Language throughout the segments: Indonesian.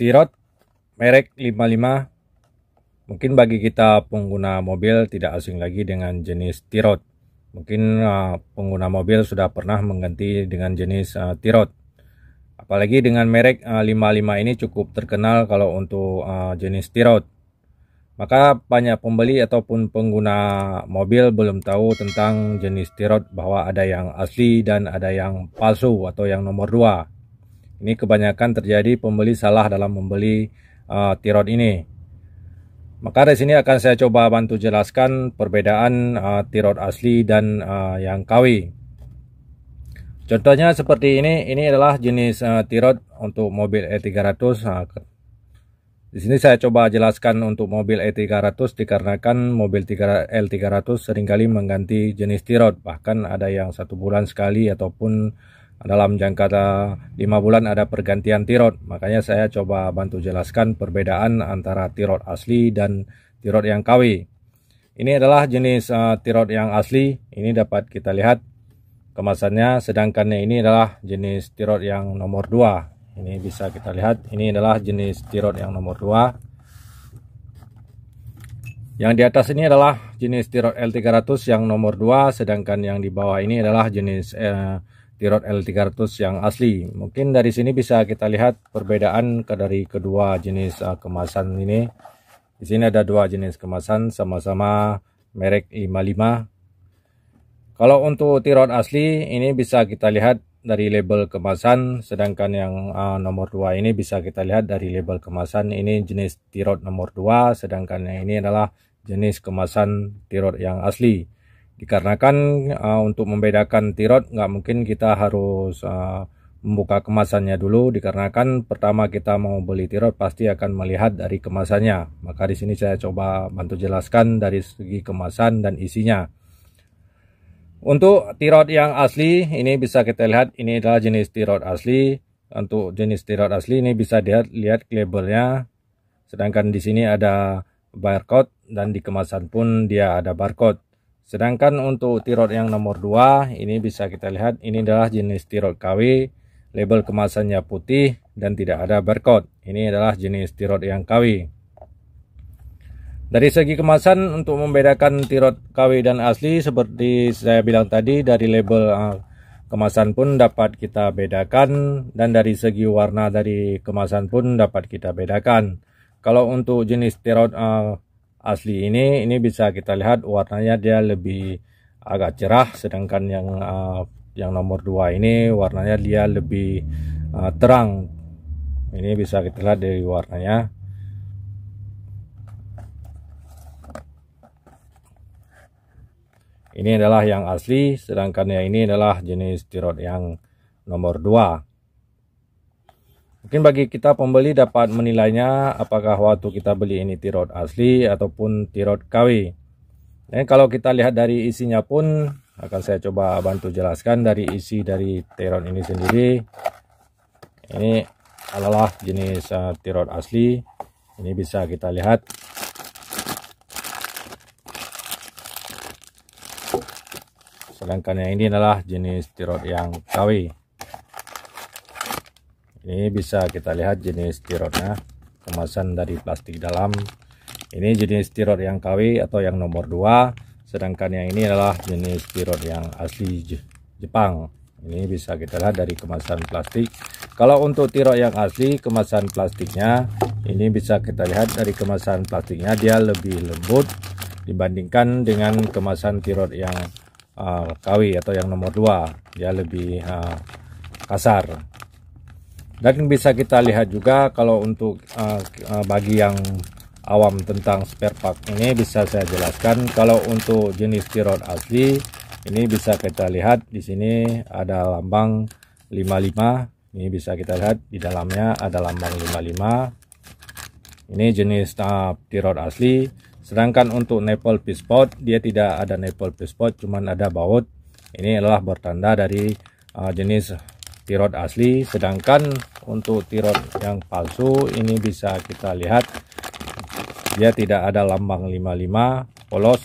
Tirot merek 55 mungkin bagi kita pengguna mobil tidak asing lagi dengan jenis Tirot. Mungkin eh, pengguna mobil sudah pernah mengganti dengan jenis uh, Tirot. Apalagi dengan merek uh, eh, 55 ini cukup terkenal kalau untuk jenis Tirot. Maka banyak pembeli ataupun pengguna mobil belum tahu tentang jenis Tirot bahwa ada yang asli dan ada yang palsu atau yang nomor 2. Ini kebanyakan terjadi pembeli salah dalam membeli uh, tiron ini. Maka di sini akan saya coba bantu jelaskan perbedaan uh, eh, tirod asli dan uh, yang KW. Contohnya seperti ini, ini adalah jenis uh, tirod untuk mobil E300. Uh, di sini saya coba jelaskan untuk mobil E300 dikarenakan mobil L300 seringkali mengganti jenis tirod. Bahkan ada yang satu bulan sekali ataupun dalam jangka 5 bulan ada pergantian tirot. Makanya saya coba bantu jelaskan perbedaan antara tirot asli dan tirot yang kawi. Ini adalah jenis uh, tirot yang asli. Ini dapat kita lihat kemasannya. Sedangkan ini adalah jenis tirot yang nomor 2. Ini bisa kita lihat. Ini adalah jenis tirot yang nomor 2. Yang di atas ini adalah jenis tirot L300 yang nomor 2, sedangkan yang di bawah ini adalah jenis eh, Tirot L300 yang asli mungkin dari sini bisa kita lihat perbedaan dari kedua jenis eh, kemasan ini di sini ada dua jenis kemasan sama-sama merek I55 kalau untuk Tirot asli ini bisa kita lihat dari label kemasan sedangkan yang eh, nomor 2 ini bisa kita lihat dari label kemasan ini jenis tirot nomor 2 sedangkan yang ini adalah jenis kemasan tirot yang asli dikarenakan uh, untuk membedakan tirot nggak mungkin kita harus uh, membuka kemasannya dulu dikarenakan pertama kita mau beli tirot pasti akan melihat dari kemasannya maka di sini saya coba bantu jelaskan dari segi kemasan dan isinya untuk tirot yang asli ini bisa kita lihat ini adalah jenis tirot asli untuk jenis tirot asli ini bisa dilihat lihat labelnya sedangkan di sini ada barcode dan di kemasan pun dia ada barcode Sedangkan untuk tirod yang nomor 2 ini bisa kita lihat ini adalah jenis tirod KW, label kemasannya putih dan tidak ada barcode. Ini adalah jenis tirod yang KW. Dari segi kemasan untuk membedakan tirod KW dan asli seperti saya bilang tadi dari label eh, kemasan pun dapat kita bedakan dan dari segi warna dari kemasan pun dapat kita bedakan. Kalau untuk jenis tirod eh, asli ini ini bisa kita lihat warnanya dia lebih agak cerah sedangkan yang uh, yang nomor dua ini warnanya dia lebih uh, terang ini bisa kita lihat dari warnanya ini adalah yang asli sedangkan yang ini adalah jenis tirot yang nomor dua. Mungkin bagi kita pembeli dapat menilainya apakah waktu kita beli ini tirot asli ataupun tirot KW. Dan eh, kalau kita lihat dari isinya pun akan saya coba bantu jelaskan dari isi dari tirot ini sendiri. Ini adalah jenis uh, eh, tirot asli. Ini bisa kita lihat sedangkan yang ini adalah jenis tirot yang KW ini bisa kita lihat jenis tirotnya kemasan dari plastik dalam ini jenis tirot yang KW atau yang nomor 2 sedangkan yang ini adalah jenis tirot yang asli Jepang ini bisa kita lihat dari kemasan plastik kalau untuk tirot yang asli kemasan plastiknya ini bisa kita lihat dari kemasan plastiknya dia lebih lembut dibandingkan dengan kemasan tirot yang uh, ah, KW atau yang nomor 2 dia lebih uh, kasar dan bisa kita lihat juga kalau untuk uh, bagi yang awam tentang spare part ini bisa saya jelaskan kalau untuk jenis tirot asli ini bisa kita lihat di sini ada lambang 55 ini bisa kita lihat di dalamnya ada lambang 55 ini jenis uh, asli sedangkan untuk nepal pispot dia tidak ada nepal pispot cuman ada baut ini adalah bertanda dari uh, jenis tirot asli sedangkan untuk tirot yang palsu ini bisa kita lihat dia tidak ada lambang 55 polos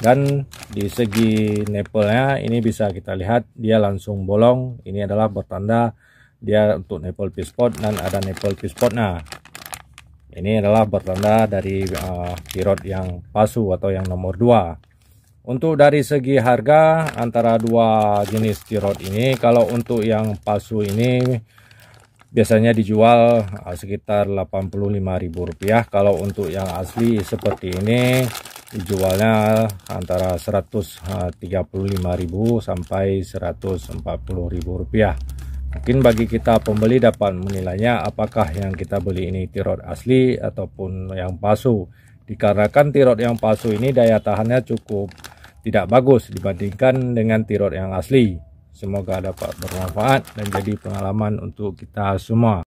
dan di segi nepelnya ini bisa kita lihat dia langsung bolong ini adalah bertanda dia untuk nepel pispot dan ada nepel nah ini adalah bertanda dari uh, tirot yang palsu atau yang nomor 2 untuk dari segi harga antara dua jenis tirot ini kalau untuk yang palsu ini biasanya dijual eh, sekitar Rp85.000 kalau untuk yang asli seperti ini dijualnya antara Rp135.000 eh, sampai Rp140.000 mungkin bagi kita pembeli dapat menilainya apakah yang kita beli ini tirot asli ataupun yang palsu dikarenakan tirot yang palsu ini daya tahannya cukup tidak bagus dibandingkan dengan tirot yang asli Semoga dapat bermanfaat dan jadi pengalaman untuk kita semua.